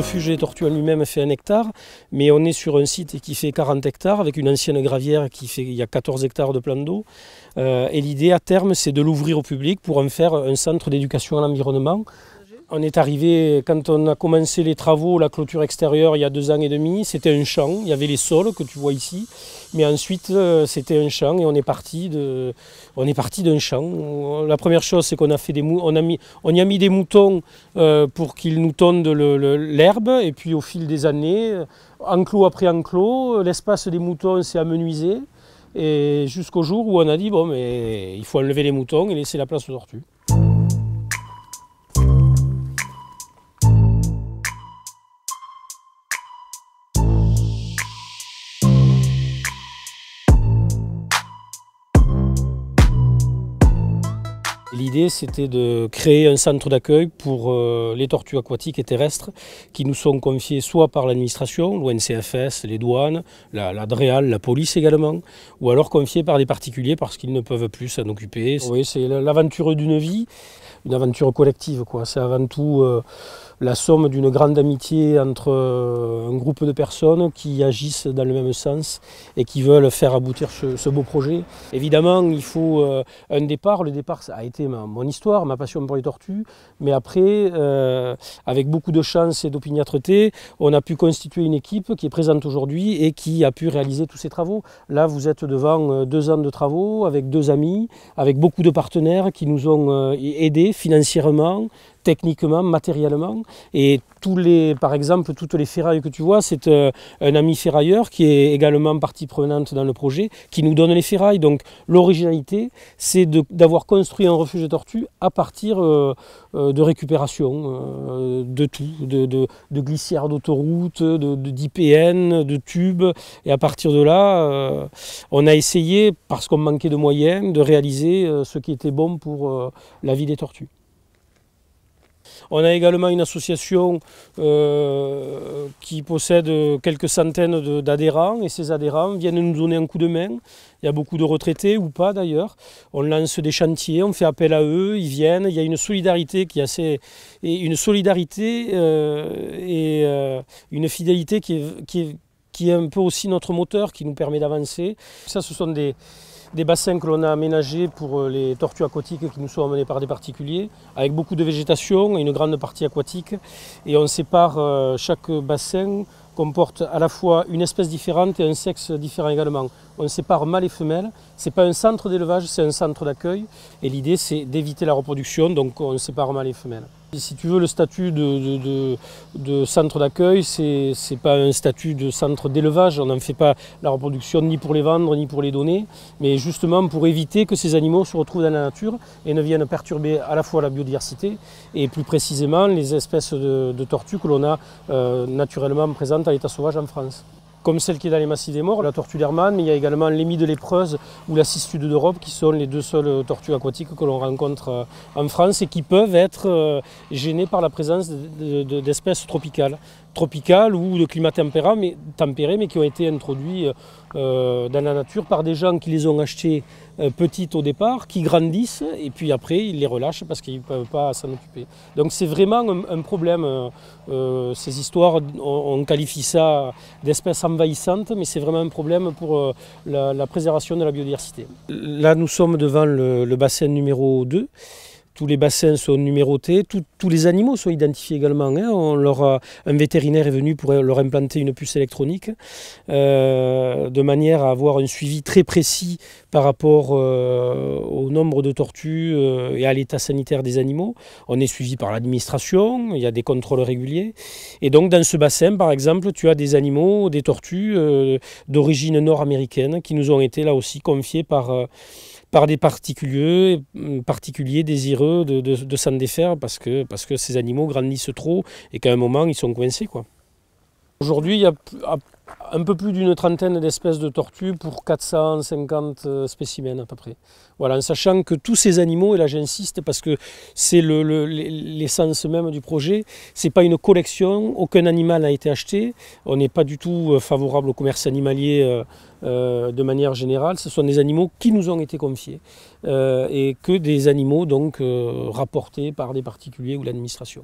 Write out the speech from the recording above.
refuge des tortues en lui-même fait un hectare, mais on est sur un site qui fait 40 hectares avec une ancienne gravière qui fait il y a 14 hectares de plan d'eau. Euh, et l'idée à terme, c'est de l'ouvrir au public pour en faire un centre d'éducation à l'environnement on est arrivé, quand on a commencé les travaux, la clôture extérieure, il y a deux ans et demi, c'était un champ. Il y avait les sols que tu vois ici. Mais ensuite, euh, c'était un champ et on est parti de, on est parti d'un champ. La première chose, c'est qu'on a fait des on a mis, on y a mis des moutons euh, pour qu'ils nous tondent l'herbe. Et puis, au fil des années, euh, enclos après enclos, l'espace des moutons s'est amenuisé. Et jusqu'au jour où on a dit, bon, mais il faut enlever les moutons et laisser la place aux tortues. L'idée, c'était de créer un centre d'accueil pour euh, les tortues aquatiques et terrestres qui nous sont confiées soit par l'administration, l'ONCFS, les douanes, la, DREAL, la police également, ou alors confiées par des particuliers parce qu'ils ne peuvent plus s'en occuper. Oui, c'est l'aventure d'une vie, une aventure collective. C'est avant tout... Euh, la somme d'une grande amitié entre euh, un groupe de personnes qui agissent dans le même sens et qui veulent faire aboutir ce, beau projet. Évidemment, il faut euh, un départ. Le départ, ça a été mon histoire, ma passion pour les tortues. Mais après, euh, avec beaucoup de chance et d'opiniâtreté, on a pu constituer une équipe qui est présente aujourd'hui et qui a pu réaliser tous ces travaux. Là, vous êtes devant deux ans de travaux avec deux amis, avec beaucoup de partenaires qui nous ont aidés financièrement, techniquement, matériellement. Et tous les, par exemple, toutes les ferrailles que tu vois, c'est euh, un, ami ferrailleur qui est également partie prenante dans le projet, qui nous donne les ferrailles. Donc l'originalité, c'est d'avoir construit un refuge de tortues à partir euh, euh, de récupération de tout, de, de, de glissières d'autoroute, d'IPN, de, tubes. Et à partir de là, on a essayé, parce qu'on manquait de moyens, de réaliser ce qui était bon pour la vie des tortues. On a également une association euh, qui possède quelques centaines d'adhérents et ces adhérents viennent nous donner un coup de main. Il y a beaucoup de retraités ou pas d'ailleurs. On lance des chantiers, on fait appel à eux, ils viennent. Il y a une solidarité qui assez. Et une solidarité euh, et euh, une fidélité qui est, qui, est, qui est un peu aussi notre moteur qui nous permet d'avancer. Ça, ce sont des des bassins que l'on a aménagés pour euh, les tortues aquatiques qui nous sont amenées par des particuliers, avec beaucoup de végétation et une grande partie aquatique. Et on sépare euh, chaque bassin comporte à la fois une espèce différente et un sexe différent également. On sépare mâles et femelles. Ce n'est pas un centre d'élevage, c'est un centre d'accueil. Et l'idée, c'est d'éviter la reproduction, donc on sépare mâles et femelles. Si tu veux, le statut de, centre d'accueil, ce n'est pas un statut de centre d'élevage. On n'en fait pas la reproduction ni pour les vendre, ni pour les donner, mais justement pour éviter que ces animaux se retrouvent dans la nature et ne viennent perturber à la fois la biodiversité et plus précisément les espèces de, tortues que l'on a euh, naturellement présentes à l'état sauvage en France comme celle qui est dans les massifs des morts, la tortue d'Hermann, mais il y a également l'émie de l'épreuse ou la cistude d'Europe qui sont les deux seules tortues aquatiques que l'on rencontre euh, en France et qui peuvent être euh, gênées par la présence d'espèces tropicales tropicales ou de climat tempéré mais, tempéré, mais qui ont été introduits euh, euh, dans la nature par des gens qui les ont achetés euh, petites au départ, qui grandissent et puis après ils les relâchent parce qu'ils ne peuvent pas s'en occuper. Donc c'est vraiment un, problème. ces histoires, on, qualifie ça d'espèces envahissantes, mais c'est vraiment un problème pour la, préservation de la biodiversité. Là nous sommes devant le, le bassin numéro 2 tous les bassins sont numérotés, tous les animaux sont identifiés également. Hein. On leur un vétérinaire est venu pour leur implanter une puce électronique, euh, de manière à avoir un suivi très précis par rapport euh, au nombre de tortues euh, et à l'état sanitaire des animaux. On est suivi par l'administration, il y a des contrôles réguliers. Et donc dans ce bassin, par exemple, tu as des animaux, des tortues d'origine nord-américaine qui nous ont été là aussi confiés par par des particuliers, mm, particuliers désireux de, de, s'en défaire parce que, parce que ces animaux grandissent trop et qu'à un moment ils sont coincés. Quoi. Aujourd'hui, il y a un peu plus d'une trentaine d'espèces de tortues pour 450 euh, spécimens à peu près. Voilà, en sachant que tous ces animaux, et là j'insiste parce que c'est l'essence même du projet, c'est pas une collection, aucun animal n'a été acheté, on n'est pas du tout euh, favorable au commerce animalier euh, de manière générale, ce sont des animaux qui nous ont été confiés et que des animaux donc rapportés par des particuliers ou l'administration.